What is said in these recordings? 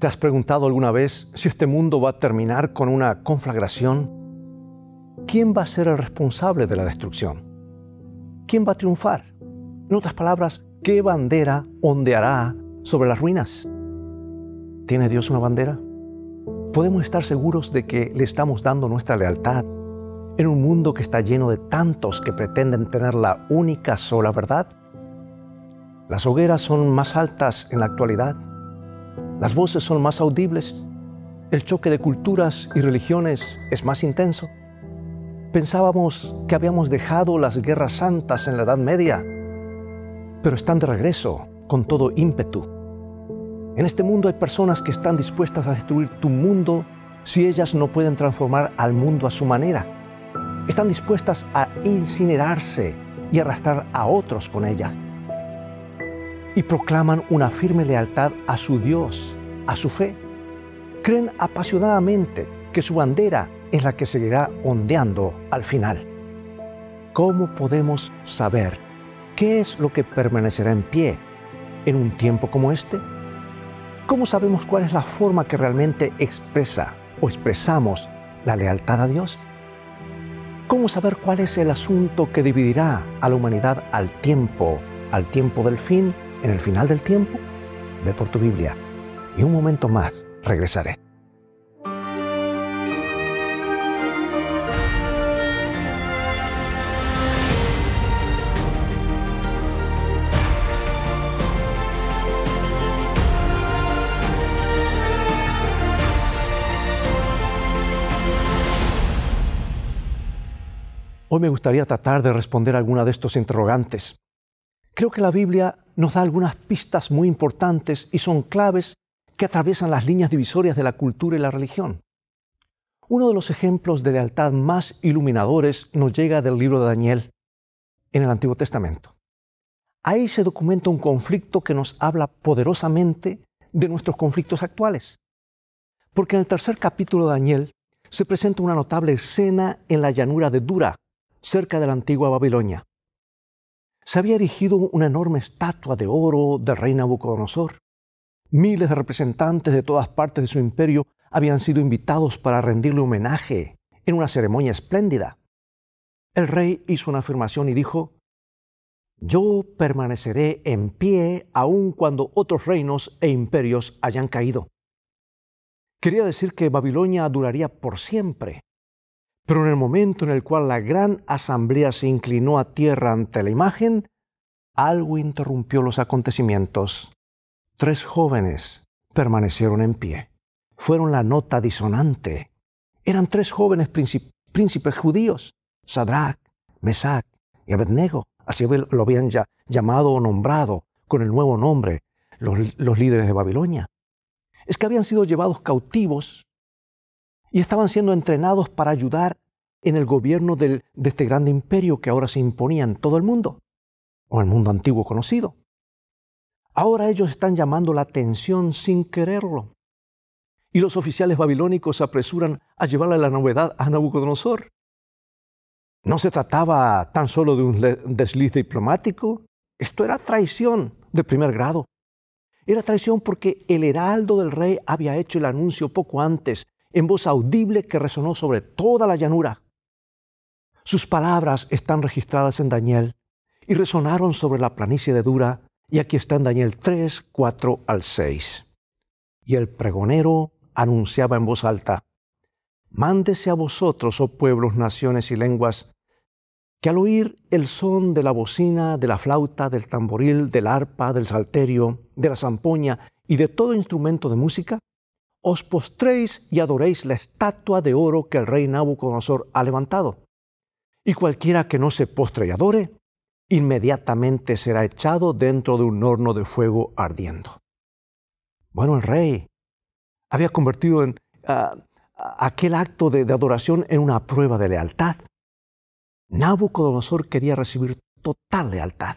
¿Te has preguntado alguna vez si este mundo va a terminar con una conflagración? ¿Quién va a ser el responsable de la destrucción? ¿Quién va a triunfar? En otras palabras, ¿qué bandera ondeará sobre las ruinas? ¿Tiene Dios una bandera? Podemos estar seguros de que le estamos dando nuestra lealtad en un mundo que está lleno de tantos que pretenden tener la única sola verdad. Las hogueras son más altas en la actualidad las voces son más audibles, el choque de culturas y religiones es más intenso. Pensábamos que habíamos dejado las guerras santas en la Edad Media, pero están de regreso con todo ímpetu. En este mundo hay personas que están dispuestas a destruir tu mundo si ellas no pueden transformar al mundo a su manera. Están dispuestas a incinerarse y arrastrar a otros con ellas y proclaman una firme lealtad a su Dios, a su fe. Creen apasionadamente que su bandera es la que seguirá ondeando al final. ¿Cómo podemos saber qué es lo que permanecerá en pie en un tiempo como este? ¿Cómo sabemos cuál es la forma que realmente expresa o expresamos la lealtad a Dios? ¿Cómo saber cuál es el asunto que dividirá a la humanidad al tiempo, al tiempo del fin en el final del tiempo, ve por tu Biblia y un momento más regresaré. Hoy me gustaría tratar de responder alguna de estos interrogantes. Creo que la Biblia nos da algunas pistas muy importantes y son claves que atraviesan las líneas divisorias de la cultura y la religión. Uno de los ejemplos de lealtad más iluminadores nos llega del libro de Daniel en el Antiguo Testamento. Ahí se documenta un conflicto que nos habla poderosamente de nuestros conflictos actuales. Porque en el tercer capítulo de Daniel se presenta una notable escena en la llanura de Dura, cerca de la antigua Babilonia se había erigido una enorme estatua de oro del rey Nabucodonosor. Miles de representantes de todas partes de su imperio habían sido invitados para rendirle homenaje en una ceremonia espléndida. El rey hizo una afirmación y dijo, Yo permaneceré en pie aun cuando otros reinos e imperios hayan caído. Quería decir que Babilonia duraría por siempre, pero en el momento en el cual la gran asamblea se inclinó a tierra ante la imagen, algo interrumpió los acontecimientos. Tres jóvenes permanecieron en pie. Fueron la nota disonante. Eran tres jóvenes príncipes judíos, Sadrach, Mesach y Abednego. Así lo habían ya llamado o nombrado con el nuevo nombre los líderes de Babilonia. Es que habían sido llevados cautivos y estaban siendo entrenados para ayudar en el gobierno de este gran imperio que ahora se imponía en todo el mundo, o el mundo antiguo conocido. Ahora ellos están llamando la atención sin quererlo. Y los oficiales babilónicos se apresuran a llevarle la novedad a Nabucodonosor. No se trataba tan solo de un desliz diplomático, esto era traición de primer grado. Era traición porque el heraldo del rey había hecho el anuncio poco antes en voz audible que resonó sobre toda la llanura. Sus palabras están registradas en Daniel y resonaron sobre la planicie de Dura, y aquí está en Daniel 3, 4 al 6. Y el pregonero anunciaba en voz alta, Mándese a vosotros, oh pueblos, naciones y lenguas, que al oír el son de la bocina, de la flauta, del tamboril, del arpa, del salterio, de la zampoña y de todo instrumento de música, os postréis y adoréis la estatua de oro que el rey Nabucodonosor ha levantado. Y cualquiera que no se postre y adore, inmediatamente será echado dentro de un horno de fuego ardiendo. Bueno, el rey había convertido en ah, aquel acto de adoración en una prueba de lealtad. Nabucodonosor quería recibir total lealtad.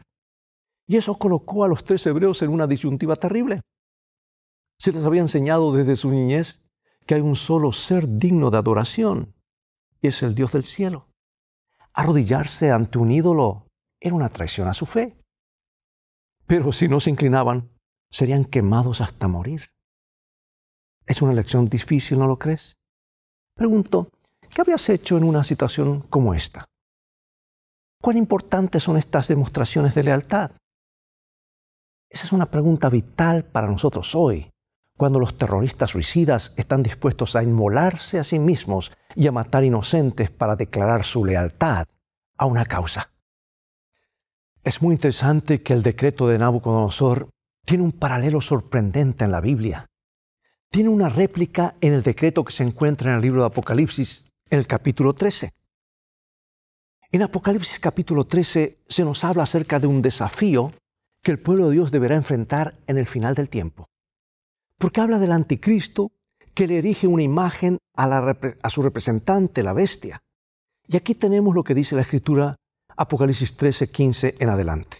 Y eso colocó a los tres hebreos en una disyuntiva terrible. Se les había enseñado desde su niñez que hay un solo ser digno de adoración, y es el Dios del cielo. Arrodillarse ante un ídolo era una traición a su fe. Pero si no se inclinaban, serían quemados hasta morir. Es una lección difícil, ¿no lo crees? Pregunto, ¿qué habías hecho en una situación como esta? ¿Cuán importantes son estas demostraciones de lealtad? Esa es una pregunta vital para nosotros hoy cuando los terroristas suicidas están dispuestos a inmolarse a sí mismos y a matar inocentes para declarar su lealtad a una causa. Es muy interesante que el decreto de Nabucodonosor tiene un paralelo sorprendente en la Biblia. Tiene una réplica en el decreto que se encuentra en el libro de Apocalipsis, en el capítulo 13. En Apocalipsis capítulo 13 se nos habla acerca de un desafío que el pueblo de Dios deberá enfrentar en el final del tiempo porque habla del anticristo que le erige una imagen a, su representante, la bestia. Y aquí tenemos lo que dice la escritura Apocalipsis 13, 15 en adelante.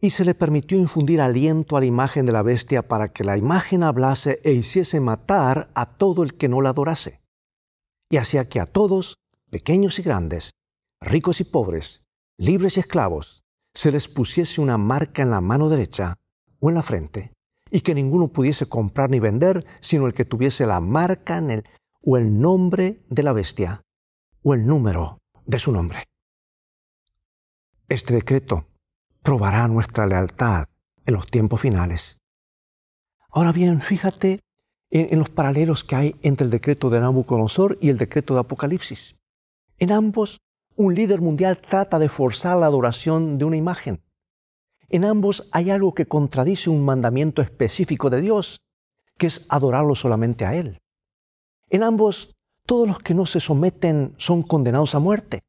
Y se le permitió infundir aliento a la imagen de la bestia para que la imagen hablase e hiciese matar a todo el que no la adorase. Y hacía que a todos, pequeños y grandes, ricos y pobres, libres y esclavos, se les pusiese una marca en la mano derecha o en la frente y que ninguno pudiese comprar ni vender, sino el que tuviese la marca en el, o el nombre de la bestia o el número de su nombre. Este decreto probará nuestra lealtad en los tiempos finales. Ahora bien, fíjate en, en los paralelos que hay entre el decreto de Nabucodonosor y el decreto de Apocalipsis. En ambos, un líder mundial trata de forzar la adoración de una imagen. En ambos hay algo que contradice un mandamiento específico de Dios, que es adorarlo solamente a Él. En ambos, todos los que no se someten son condenados a muerte.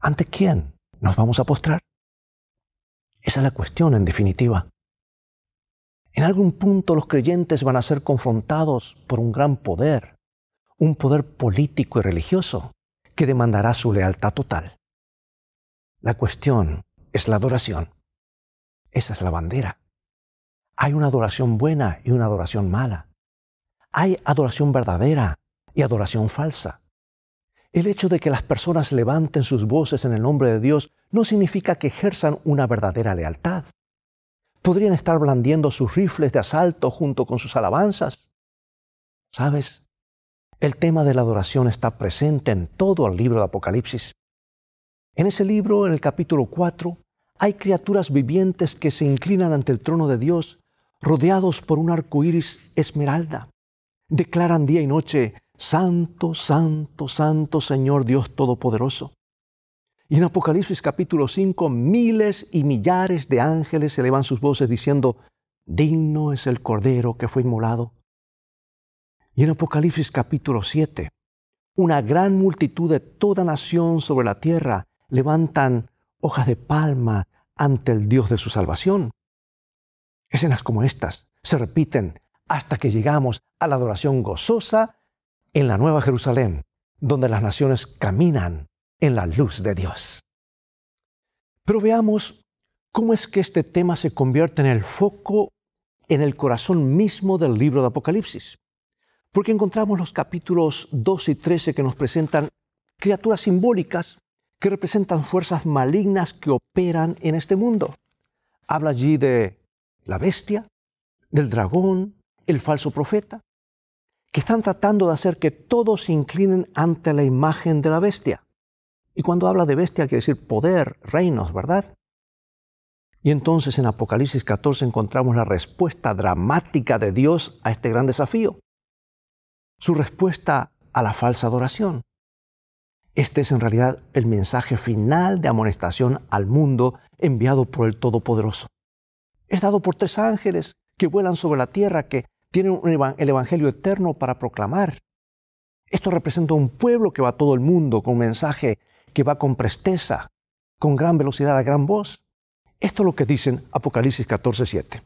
¿Ante quién nos vamos a postrar? Esa es la cuestión en definitiva. En algún punto los creyentes van a ser confrontados por un gran poder, un poder político y religioso, que demandará su lealtad total. La cuestión es la adoración. Esa es la bandera. Hay una adoración buena y una adoración mala. Hay adoración verdadera y adoración falsa. El hecho de que las personas levanten sus voces en el nombre de Dios no significa que ejerzan una verdadera lealtad. Podrían estar blandiendo sus rifles de asalto junto con sus alabanzas. ¿Sabes? El tema de la adoración está presente en todo el libro de Apocalipsis. En ese libro, en el capítulo 4, hay criaturas vivientes que se inclinan ante el trono de Dios, rodeados por un arco esmeralda. Declaran día y noche: Santo, Santo, Santo Señor Dios Todopoderoso. Y en Apocalipsis capítulo 5, miles y millares de ángeles elevan sus voces diciendo, Digno es el Cordero que fue inmolado. Y en Apocalipsis capítulo 7, una gran multitud de toda nación sobre la tierra levantan hojas de palma ante el Dios de su salvación. Escenas como estas se repiten hasta que llegamos a la adoración gozosa en la Nueva Jerusalén, donde las naciones caminan en la luz de Dios. Pero veamos cómo es que este tema se convierte en el foco, en el corazón mismo del libro de Apocalipsis. Porque encontramos los capítulos 2 y 13 que nos presentan criaturas simbólicas que representan fuerzas malignas que operan en este mundo. Habla allí de la bestia, del dragón, el falso profeta, que están tratando de hacer que todos se inclinen ante la imagen de la bestia. Y cuando habla de bestia quiere decir poder, reinos, ¿verdad? Y entonces en Apocalipsis 14 encontramos la respuesta dramática de Dios a este gran desafío. Su respuesta a la falsa adoración. Este es en realidad el mensaje final de amonestación al mundo enviado por el Todopoderoso. Es dado por tres ángeles que vuelan sobre la tierra, que tienen el Evangelio eterno para proclamar. Esto representa un pueblo que va a todo el mundo con un mensaje que va con presteza, con gran velocidad, a gran voz. Esto es lo que dicen Apocalipsis 14:7.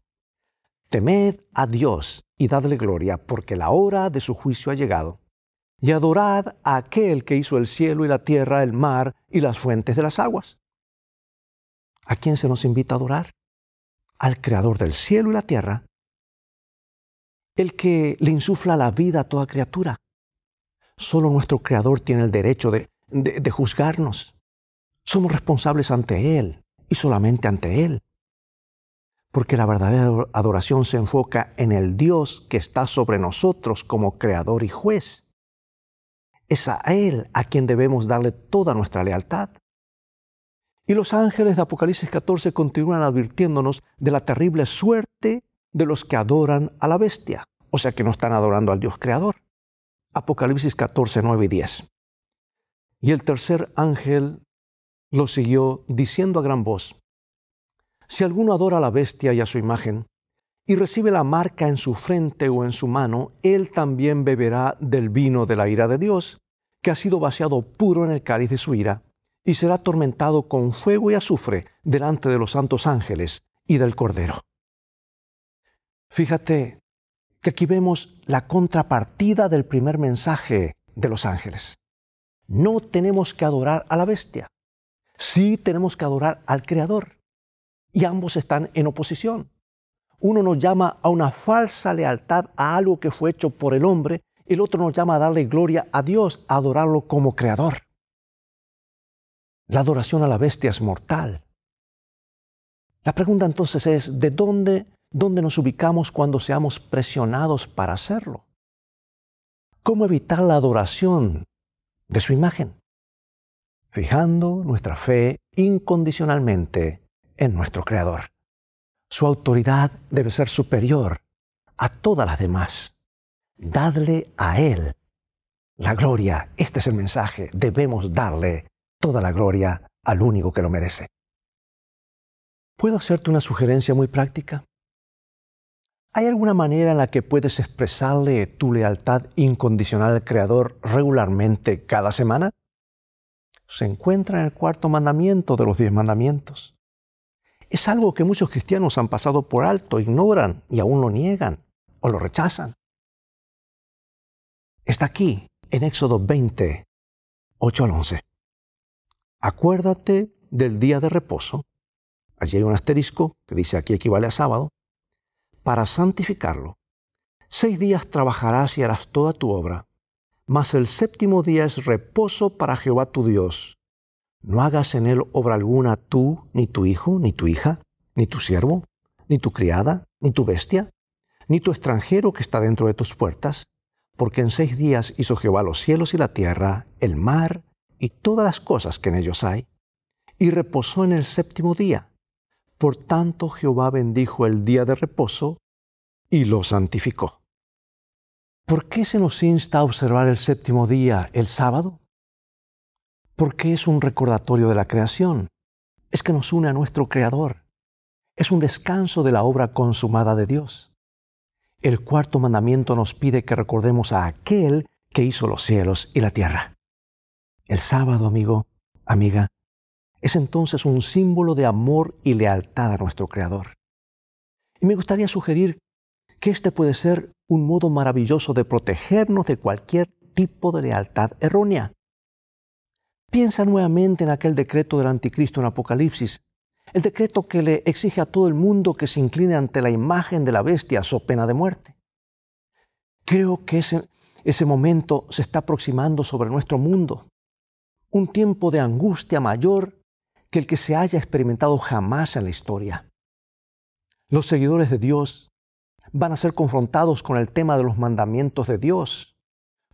Temed a Dios y dadle gloria, porque la hora de su juicio ha llegado y adorad a aquel que hizo el cielo y la tierra, el mar y las fuentes de las aguas. ¿A quién se nos invita a adorar? Al creador del cielo y la tierra, el que le insufla la vida a toda criatura. Solo nuestro creador tiene el derecho de, de juzgarnos. Somos responsables ante Él y solamente ante Él. Porque la verdadera adoración se enfoca en el Dios que está sobre nosotros como creador y juez es a Él a quien debemos darle toda nuestra lealtad. Y los ángeles de Apocalipsis 14 continúan advirtiéndonos de la terrible suerte de los que adoran a la bestia, o sea que no están adorando al Dios creador. Apocalipsis 14, 9 y 10. Y el tercer ángel lo siguió diciendo a gran voz, Si alguno adora a la bestia y a su imagen, y recibe la marca en su frente o en su mano, él también beberá del vino de la ira de Dios, que ha sido vaciado puro en el cáliz de su ira, y será atormentado con fuego y azufre delante de los santos ángeles y del Cordero. Fíjate que aquí vemos la contrapartida del primer mensaje de los ángeles. No tenemos que adorar a la bestia, sí tenemos que adorar al Creador, y ambos están en oposición. Uno nos llama a una falsa lealtad a algo que fue hecho por el hombre el otro nos llama a darle gloria a Dios, a adorarlo como creador. La adoración a la bestia es mortal. La pregunta entonces es, ¿de dónde, dónde nos ubicamos cuando seamos presionados para hacerlo? ¿Cómo evitar la adoración de su imagen? Fijando nuestra fe incondicionalmente en nuestro Creador. Su autoridad debe ser superior a todas las demás dadle a Él la gloria. Este es el mensaje. Debemos darle toda la gloria al único que lo merece. ¿Puedo hacerte una sugerencia muy práctica? ¿Hay alguna manera en la que puedes expresarle tu lealtad incondicional al Creador regularmente cada semana? Se encuentra en el cuarto mandamiento de los diez mandamientos. Es algo que muchos cristianos han pasado por alto, ignoran y aún lo niegan o lo rechazan está aquí en Éxodo 20, 8 al 11. Acuérdate del día de reposo, allí hay un asterisco que dice aquí equivale a sábado, para santificarlo. Seis días trabajarás y harás toda tu obra, mas el séptimo día es reposo para Jehová tu Dios. No hagas en él obra alguna tú, ni tu hijo, ni tu hija, ni tu siervo, ni tu criada, ni tu bestia, ni tu extranjero que está dentro de tus puertas, porque en seis días hizo Jehová los cielos y la tierra, el mar y todas las cosas que en ellos hay, y reposó en el séptimo día. Por tanto Jehová bendijo el día de reposo y lo santificó. ¿Por qué se nos insta a observar el séptimo día, el sábado? Porque es un recordatorio de la creación, es que nos une a nuestro Creador, es un descanso de la obra consumada de Dios el cuarto mandamiento nos pide que recordemos a aquel que hizo los cielos y la tierra. El sábado, amigo, amiga, es entonces un símbolo de amor y lealtad a nuestro Creador. Y me gustaría sugerir que este puede ser un modo maravilloso de protegernos de cualquier tipo de lealtad errónea. Piensa nuevamente en aquel decreto del anticristo en Apocalipsis, el decreto que le exige a todo el mundo que se incline ante la imagen de la bestia, so pena de muerte. Creo que ese, ese momento se está aproximando sobre nuestro mundo, un tiempo de angustia mayor que el que se haya experimentado jamás en la historia. Los seguidores de Dios van a ser confrontados con el tema de los mandamientos de Dios,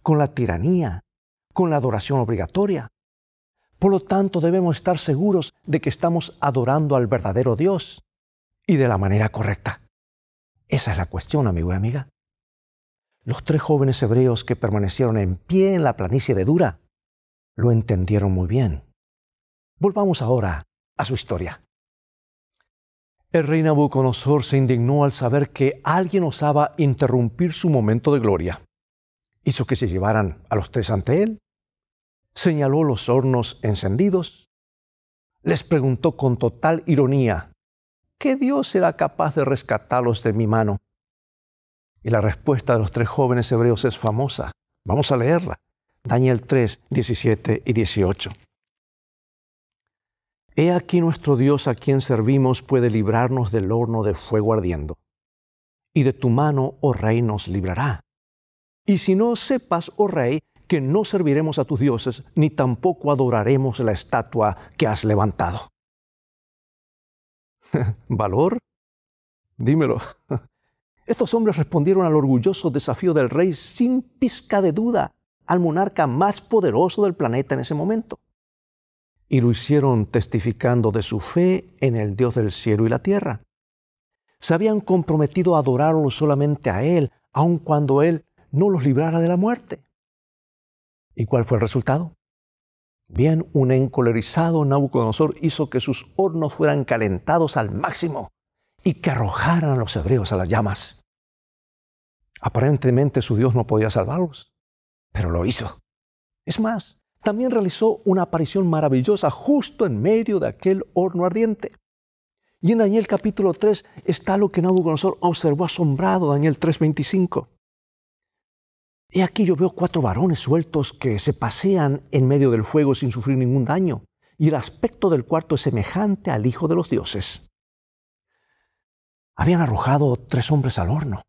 con la tiranía, con la adoración obligatoria, por lo tanto, debemos estar seguros de que estamos adorando al verdadero Dios y de la manera correcta. Esa es la cuestión, amigo y amiga. Los tres jóvenes hebreos que permanecieron en pie en la planicie de Dura lo entendieron muy bien. Volvamos ahora a su historia. El rey Nabucodonosor se indignó al saber que alguien osaba interrumpir su momento de gloria. Hizo que se llevaran a los tres ante él señaló los hornos encendidos, les preguntó con total ironía, ¿qué Dios será capaz de rescatarlos de mi mano? Y la respuesta de los tres jóvenes hebreos es famosa. Vamos a leerla. Daniel 3, 17 y 18. He aquí nuestro Dios a quien servimos puede librarnos del horno de fuego ardiendo. Y de tu mano, oh rey, nos librará. Y si no sepas, oh rey, que no serviremos a tus dioses, ni tampoco adoraremos la estatua que has levantado. ¿Valor? Dímelo. Estos hombres respondieron al orgulloso desafío del rey sin pizca de duda, al monarca más poderoso del planeta en ese momento. Y lo hicieron testificando de su fe en el Dios del cielo y la tierra. Se habían comprometido a adorarlo solamente a Él, aun cuando Él no los librara de la muerte. ¿Y cuál fue el resultado? Bien, un encolerizado Nabucodonosor hizo que sus hornos fueran calentados al máximo y que arrojaran a los hebreos a las llamas. Aparentemente su Dios no podía salvarlos, pero lo hizo. Es más, también realizó una aparición maravillosa justo en medio de aquel horno ardiente. Y en Daniel capítulo 3 está lo que Nabucodonosor observó asombrado, Daniel 3:25. Y aquí yo veo cuatro varones sueltos que se pasean en medio del fuego sin sufrir ningún daño, y el aspecto del cuarto es semejante al Hijo de los dioses. Habían arrojado tres hombres al horno,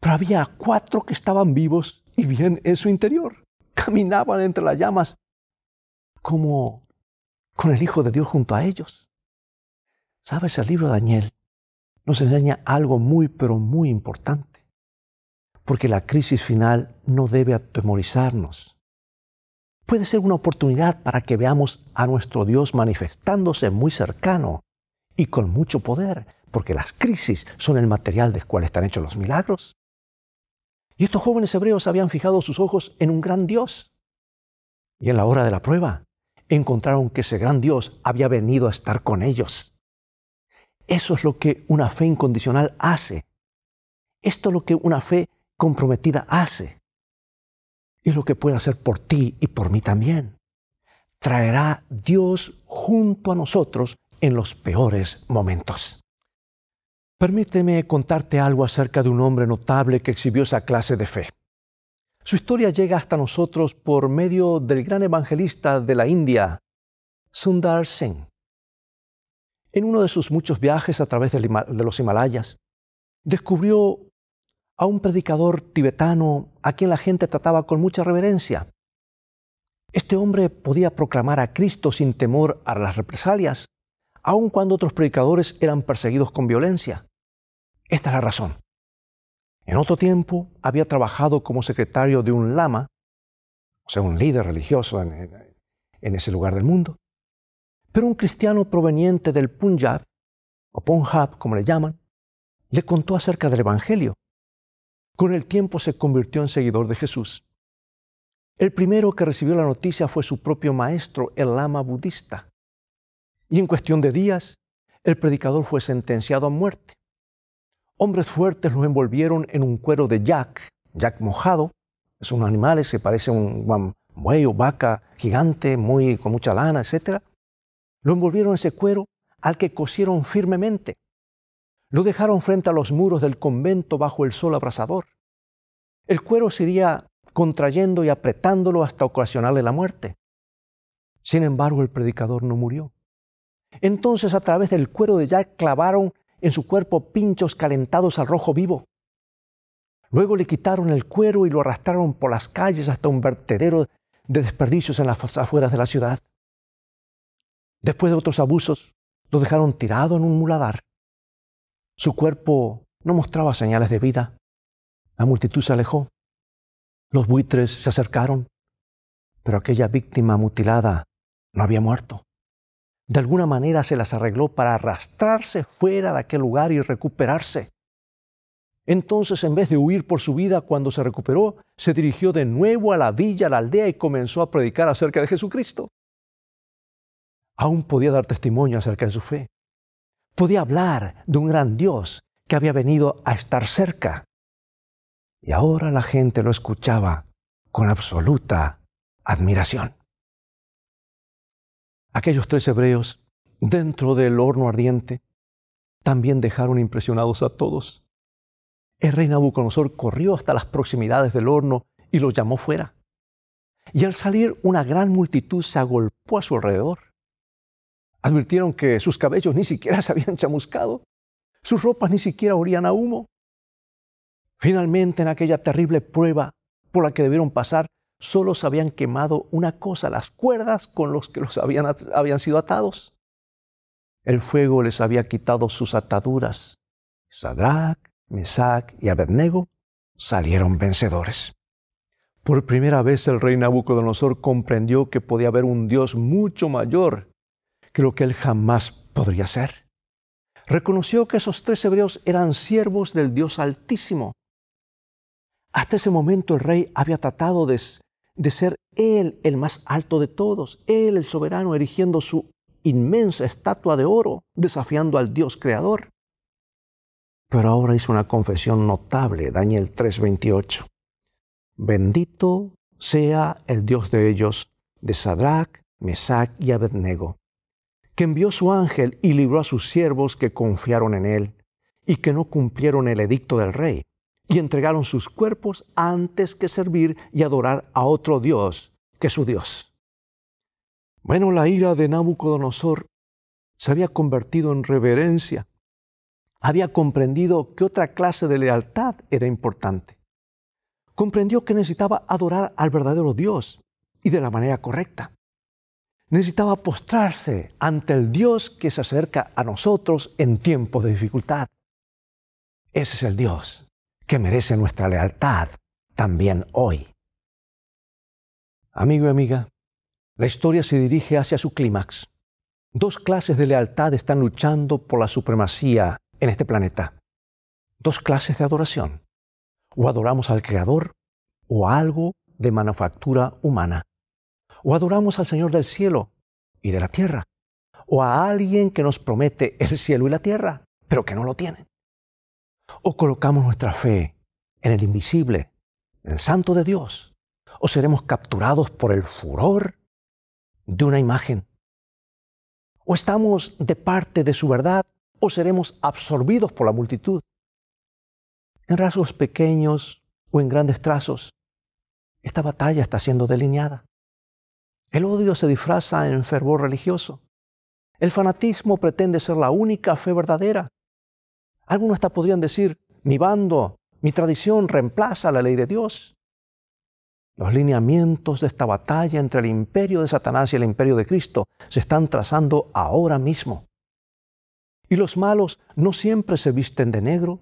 pero había cuatro que estaban vivos y bien en su interior. Caminaban entre las llamas como con el Hijo de Dios junto a ellos. ¿Sabes? El libro de Daniel nos enseña algo muy, pero muy importante porque la crisis final no debe atemorizarnos. Puede ser una oportunidad para que veamos a nuestro Dios manifestándose muy cercano y con mucho poder, porque las crisis son el material del cual están hechos los milagros. Y estos jóvenes hebreos habían fijado sus ojos en un gran Dios. Y en la hora de la prueba encontraron que ese gran Dios había venido a estar con ellos. Eso es lo que una fe incondicional hace. Esto es lo que una fe comprometida hace y lo que puede hacer por ti y por mí también. Traerá Dios junto a nosotros en los peores momentos. Permíteme contarte algo acerca de un hombre notable que exhibió esa clase de fe. Su historia llega hasta nosotros por medio del gran evangelista de la India, Sundar Singh. En uno de sus muchos viajes a través de los Himalayas, descubrió a un predicador tibetano a quien la gente trataba con mucha reverencia. Este hombre podía proclamar a Cristo sin temor a las represalias, aun cuando otros predicadores eran perseguidos con violencia. Esta es la razón. En otro tiempo había trabajado como secretario de un lama, o sea, un líder religioso en, en ese lugar del mundo, pero un cristiano proveniente del Punjab, o Punjab como le llaman, le contó acerca del Evangelio con el tiempo se convirtió en seguidor de Jesús. El primero que recibió la noticia fue su propio maestro, el lama budista. Y en cuestión de días, el predicador fue sentenciado a muerte. Hombres fuertes lo envolvieron en un cuero de yak, yak mojado. Es un animal, se parece un buey o vaca gigante, muy, con mucha lana, etc. Lo envolvieron en ese cuero al que cosieron firmemente. Lo dejaron frente a los muros del convento bajo el sol abrasador. El cuero se iría contrayendo y apretándolo hasta ocasionarle la muerte. Sin embargo, el predicador no murió. Entonces a través del cuero de Jack clavaron en su cuerpo pinchos calentados al rojo vivo. Luego le quitaron el cuero y lo arrastraron por las calles hasta un vertedero de desperdicios en las afueras de la ciudad. Después de otros abusos, lo dejaron tirado en un muladar. Su cuerpo no mostraba señales de vida. La multitud se alejó. Los buitres se acercaron. Pero aquella víctima mutilada no había muerto. De alguna manera se las arregló para arrastrarse fuera de aquel lugar y recuperarse. Entonces, en vez de huir por su vida cuando se recuperó, se dirigió de nuevo a la villa, a la aldea y comenzó a predicar acerca de Jesucristo. Aún podía dar testimonio acerca de su fe podía hablar de un gran Dios que había venido a estar cerca. Y ahora la gente lo escuchaba con absoluta admiración. Aquellos tres hebreos, dentro del horno ardiente, también dejaron impresionados a todos. El rey Nabucodonosor corrió hasta las proximidades del horno y los llamó fuera. Y al salir, una gran multitud se agolpó a su alrededor. Advirtieron que sus cabellos ni siquiera se habían chamuscado, sus ropas ni siquiera orían a humo. Finalmente, en aquella terrible prueba por la que debieron pasar, solo se habían quemado una cosa, las cuerdas con las que los habían, habían sido atados. El fuego les había quitado sus ataduras. Sadrach, Mesac y Abednego salieron vencedores. Por primera vez el rey Nabucodonosor comprendió que podía haber un Dios mucho mayor Creo que él jamás podría ser. Reconoció que esos tres hebreos eran siervos del Dios Altísimo. Hasta ese momento el rey había tratado de, de ser él el más alto de todos, él el soberano erigiendo su inmensa estatua de oro, desafiando al Dios creador. Pero ahora hizo una confesión notable, Daniel 3:28. Bendito sea el Dios de ellos, de Sadrach, Mesach y Abednego, que envió su ángel y libró a sus siervos que confiaron en él y que no cumplieron el edicto del rey, y entregaron sus cuerpos antes que servir y adorar a otro Dios que su Dios. Bueno, la ira de Nabucodonosor se había convertido en reverencia, había comprendido que otra clase de lealtad era importante. Comprendió que necesitaba adorar al verdadero Dios y de la manera correcta necesitaba postrarse ante el Dios que se acerca a nosotros en tiempos de dificultad. Ese es el Dios que merece nuestra lealtad también hoy. Amigo y amiga, la historia se dirige hacia su clímax. Dos clases de lealtad están luchando por la supremacía en este planeta. Dos clases de adoración. O adoramos al Creador o algo de manufactura humana o adoramos al Señor del cielo y de la tierra, o a alguien que nos promete el cielo y la tierra, pero que no lo tiene. O colocamos nuestra fe en el invisible, en el santo de Dios, o seremos capturados por el furor de una imagen. O estamos de parte de su verdad, o seremos absorbidos por la multitud. En rasgos pequeños o en grandes trazos, esta batalla está siendo delineada. El odio se disfraza en fervor religioso. El fanatismo pretende ser la única fe verdadera. Algunos hasta podrían decir, mi bando, mi tradición reemplaza la ley de Dios. Los lineamientos de esta batalla entre el imperio de Satanás y el imperio de Cristo se están trazando ahora mismo. Y los malos no siempre se visten de negro.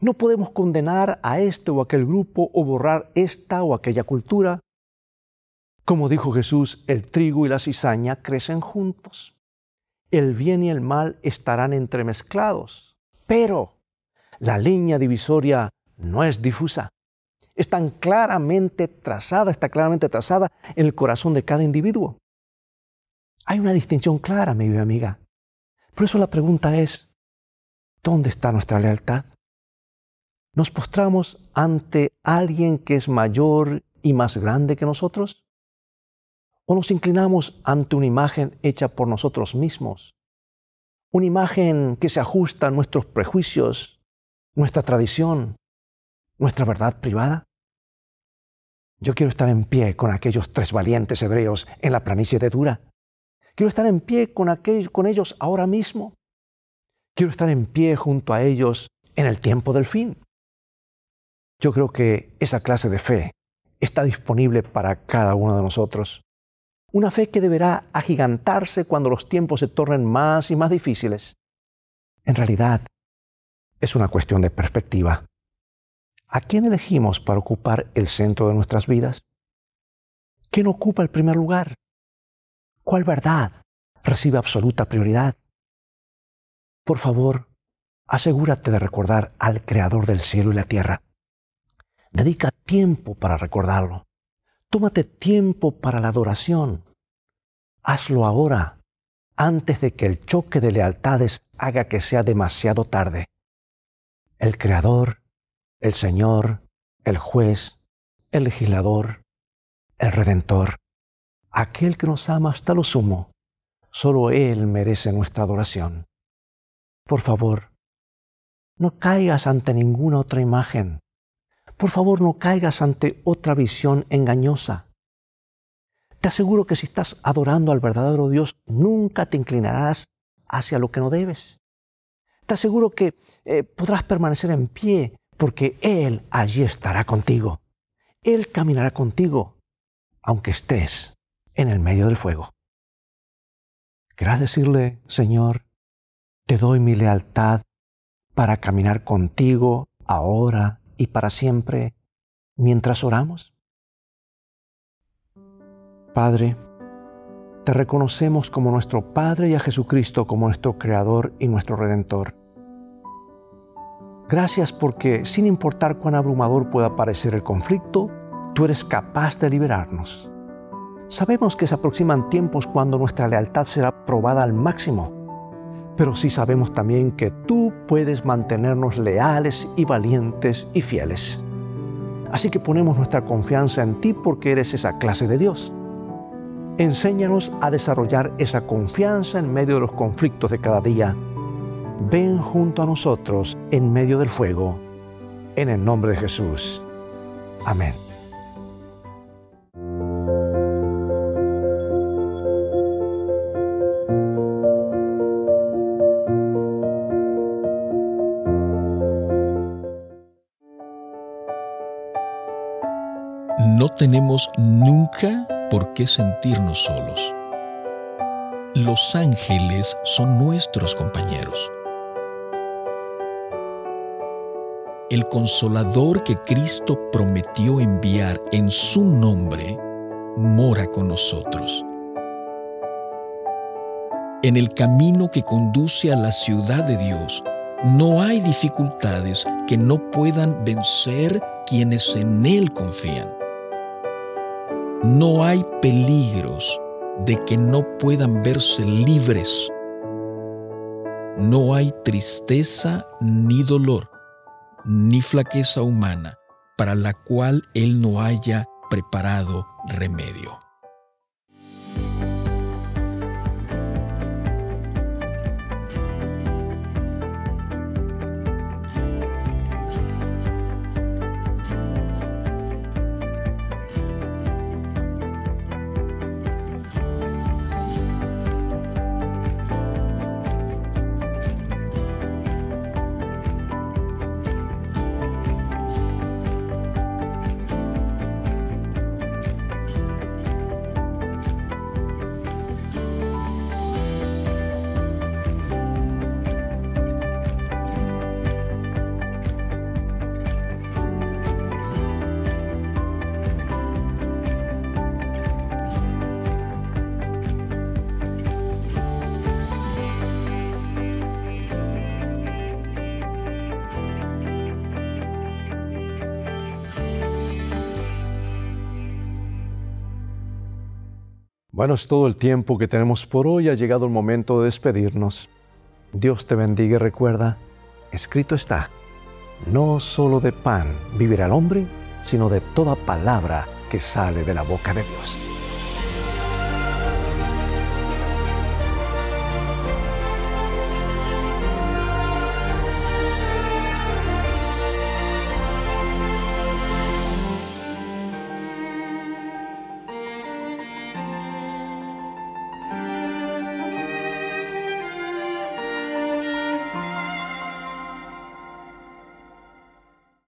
No podemos condenar a este o aquel grupo o borrar esta o aquella cultura. Como dijo Jesús, el trigo y la cizaña crecen juntos. El bien y el mal estarán entremezclados. Pero la línea divisoria no es difusa. Está claramente trazada, está claramente trazada en el corazón de cada individuo. Hay una distinción clara, mi amiga. Por eso la pregunta es, ¿dónde está nuestra lealtad? ¿Nos postramos ante alguien que es mayor y más grande que nosotros? o nos inclinamos ante una imagen hecha por nosotros mismos, una imagen que se ajusta a nuestros prejuicios, nuestra tradición, nuestra verdad privada. Yo quiero estar en pie con aquellos tres valientes hebreos en la planicie de Dura. Quiero estar en pie con, con ellos ahora mismo. Quiero estar en pie junto a ellos en el tiempo del fin. Yo creo que esa clase de fe está disponible para cada uno de nosotros una fe que deberá agigantarse cuando los tiempos se tornen más y más difíciles. En realidad, es una cuestión de perspectiva. ¿A quién elegimos para ocupar el centro de nuestras vidas? ¿Quién ocupa el primer lugar? ¿Cuál verdad recibe absoluta prioridad? Por favor, asegúrate de recordar al Creador del cielo y la tierra. Dedica tiempo para recordarlo. Tómate tiempo para la adoración. Hazlo ahora, antes de que el choque de lealtades haga que sea demasiado tarde. El Creador, el Señor, el Juez, el Legislador, el Redentor, aquel que nos ama hasta lo sumo, solo Él merece nuestra adoración. Por favor, no caigas ante ninguna otra imagen. Por favor, no caigas ante otra visión engañosa. Te aseguro que si estás adorando al verdadero Dios, nunca te inclinarás hacia lo que no debes. Te aseguro que eh, podrás permanecer en pie porque Él allí estará contigo. Él caminará contigo, aunque estés en el medio del fuego. Querrás decirle, Señor, te doy mi lealtad para caminar contigo ahora y para siempre mientras oramos? Padre, te reconocemos como nuestro Padre y a Jesucristo como nuestro Creador y nuestro Redentor. Gracias porque, sin importar cuán abrumador pueda parecer el conflicto, tú eres capaz de liberarnos. Sabemos que se aproximan tiempos cuando nuestra lealtad será probada al máximo pero sí sabemos también que tú puedes mantenernos leales y valientes y fieles. Así que ponemos nuestra confianza en ti porque eres esa clase de Dios. Enséñanos a desarrollar esa confianza en medio de los conflictos de cada día. Ven junto a nosotros en medio del fuego. En el nombre de Jesús. Amén. tenemos nunca por qué sentirnos solos. Los ángeles son nuestros compañeros. El consolador que Cristo prometió enviar en su nombre mora con nosotros. En el camino que conduce a la ciudad de Dios, no hay dificultades que no puedan vencer quienes en Él confían. No hay peligros de que no puedan verse libres. No hay tristeza ni dolor, ni flaqueza humana para la cual Él no haya preparado remedio. Bueno, es todo el tiempo que tenemos por hoy. Ha llegado el momento de despedirnos. Dios te bendiga y recuerda, escrito está, no solo de pan vivirá el hombre, sino de toda palabra que sale de la boca de Dios.